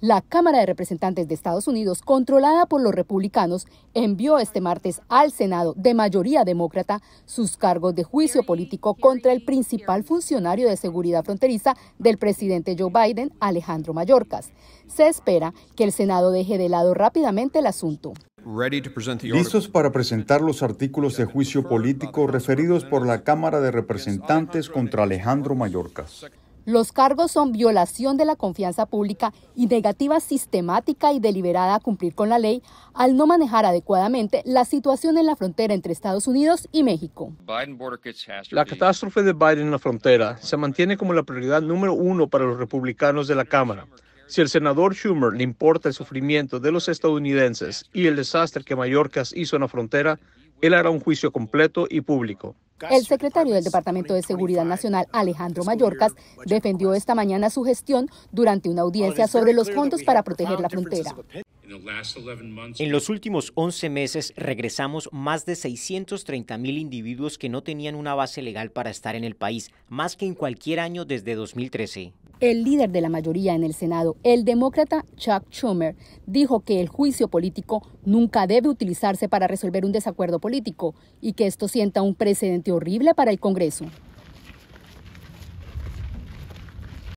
La Cámara de Representantes de Estados Unidos, controlada por los republicanos, envió este martes al Senado, de mayoría demócrata, sus cargos de juicio político contra el principal funcionario de seguridad fronteriza del presidente Joe Biden, Alejandro Mayorkas. Se espera que el Senado deje de lado rápidamente el asunto. Listos para presentar los artículos de juicio político referidos por la Cámara de Representantes contra Alejandro Mayorkas. Los cargos son violación de la confianza pública y negativa sistemática y deliberada a cumplir con la ley al no manejar adecuadamente la situación en la frontera entre Estados Unidos y México. La catástrofe de Biden en la frontera se mantiene como la prioridad número uno para los republicanos de la Cámara. Si al senador Schumer le importa el sufrimiento de los estadounidenses y el desastre que Mallorca hizo en la frontera, él hará un juicio completo y público. El secretario del Departamento de Seguridad Nacional, Alejandro Mayorkas, defendió esta mañana su gestión durante una audiencia sobre los fondos para proteger la frontera. En los últimos 11 meses regresamos más de 630 mil individuos que no tenían una base legal para estar en el país, más que en cualquier año desde 2013. El líder de la mayoría en el Senado, el demócrata Chuck Schumer, dijo que el juicio político nunca debe utilizarse para resolver un desacuerdo político y que esto sienta un precedente horrible para el Congreso.